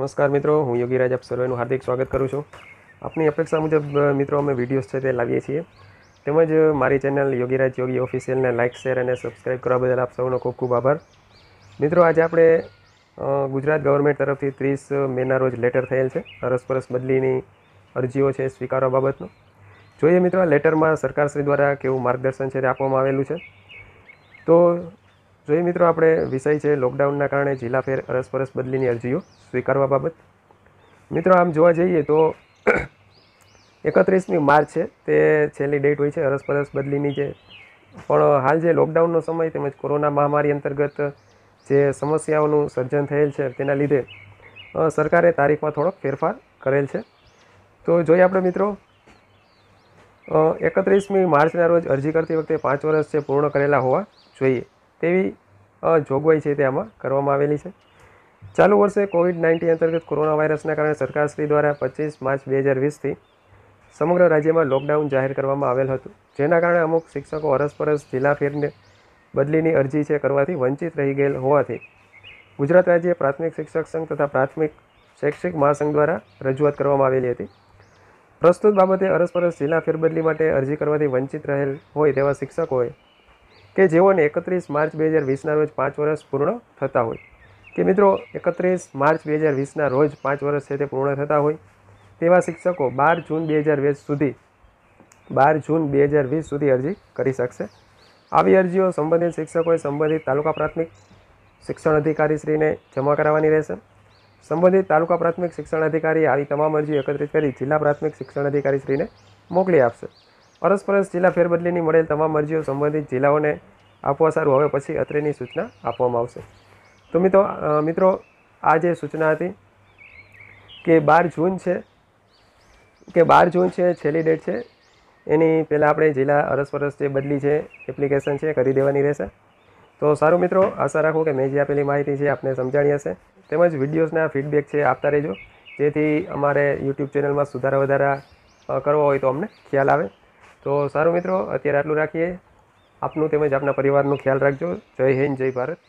નમસ્કાર મિત્રો હું યોગી રાજ આપ સર્વેનું હાર્દિક સ્વાગત કરું છું આપની અપેક્ષા મુજબ મિત્રો અમે વિડીયોઝ છે તે લાવીએ છીએ તેમજ મારી ચેનલ યોગીરાજ યોગી ઓફિશિયલને લાઇક શેર અને સબસ્ક્રાઈબ કરવા બદલ આપ સૌનો ખૂબ ખૂબ આભાર મિત્રો આજે આપણે ગુજરાત ગવર્મેન્ટ તરફથી ત્રીસ મેના રોજ લેટર થયેલ છે અરસપરસ બદલીની અરજીઓ છે સ્વીકારવા બાબતનો જોઈએ મિત્રો આ લેટરમાં સરકારશ્રી દ્વારા કેવું માર્ગદર્શન છે તે આપવામાં આવેલું છે તો જોઈએ મિત્રો આપણે વિષય છે લોકડાઉનના કારણે જિલ્લા ફેર અરસપરસ બદલીની અરજીઓ સ્વીકારવા બાબત મિત્રો આમ જોવા જઈએ તો એકત્રીસમી માર્ચ છે તે છેલ્લી ડેટ હોય છે અરસપરસ બદલીની જે પણ હાલ જે લોકડાઉનનો સમય તેમજ કોરોના મહામારી અંતર્ગત જે સમસ્યાઓનું સર્જન થયેલ છે તેના લીધે સરકારે તારીખમાં થોડોક ફેરફાર કરેલ છે તો જોઈએ આપણે મિત્રો એકત્રીસમી માર્ચના રોજ અરજી કરતી વખતે પાંચ વર્ષ છે પૂર્ણ કરેલા હોવા જોઈએ તેવી જોગવાઈ છે તે આમાં કરવામાં આવેલી છે ચાલુ વર્ષે કોવિડ નાઇન્ટીન અંતર્ગત કોરોના વાયરસના કારણે સરકારશ્રી દ્વારા પચીસ માર્ચ બે હજાર વીસથી સમગ્ર રાજ્યમાં લોકડાઉન જાહેર કરવામાં આવેલ હતું જેના કારણે અમુક શિક્ષકો અરસપરસ જિલ્લા ફેરને બદલીની અરજી છે કરવાથી વંચિત રહી ગયેલ હોવાથી ગુજરાત રાજ્ય પ્રાથમિક શિક્ષક સંઘ તથા પ્રાથમિક શૈક્ષિક મહાસંઘ દ્વારા રજૂઆત કરવામાં આવેલી હતી પ્રસ્તુત બાબતે અરસપરસ જિલ્લા ફેરબદલી માટે અરજી કરવાથી વંચિત રહેલ હોય તેવા શિક્ષકોએ કે જેઓને એકત્રીસ માર્ચ બે હજાર વીસના રોજ પાંચ વર્ષ પૂર્ણ થતા હોય કે મિત્રો એકત્રીસ માર્ચ બે હજાર વીસના રોજ પાંચ વર્ષ છે તે પૂર્ણ થતા હોય તેવા શિક્ષકો બાર જૂન બે હજાર વીસ સુધી બાર જૂન બે હજાર વીસ સુધી અરજી કરી શકશે આવી અરજીઓ સંબંધિત શિક્ષકોએ સંબંધિત તાલુકા પ્રાથમિક શિક્ષણ અધિકારીશ્રીને જમા કરાવવાની રહેશે સંબંધિત તાલુકા પ્રાથમિક શિક્ષણ અધિકારી આવી તમામ અરજી એકત્રિત કરી જિલ્લા પ્રાથમિક શિક્ષણ અધિકારીશ્રીને મોકલી આપશે અરસપરસ જિલ્લા ફેરબદલીની મળેલ તમામ અરજીઓ સંબંધિત જિલ્લાઓને આપવા સારું હવે પછી અત્રેની સૂચના આપવામાં આવશે તો મિત્રો મિત્રો આ જે સૂચના હતી કે બાર જૂન છે કે બાર જૂન છે છેલ્લી ડેટ છે એની પહેલાં આપણે જિલ્લા અરસપરસ જે બદલી છે એપ્લિકેશન છે કરી દેવાની રહેશે તો સારું મિત્રો આશા રાખું કે મેં જે આપેલી માહિતી છે આપને સમજાણી હશે તેમજ વિડીયોઝના ફીડબેક છે આપતા રહેજો જેથી અમારે યુટ્યુબ ચેનલમાં સુધારા વધારા કરવો હોય તો અમને ખ્યાલ આવે તો સારું મિત્રો અત્યારે આટલું રાખીએ આપનું તેમજ આપના પરિવારનું ખ્યાલ રાખજો જય હિન્દ જય ભારત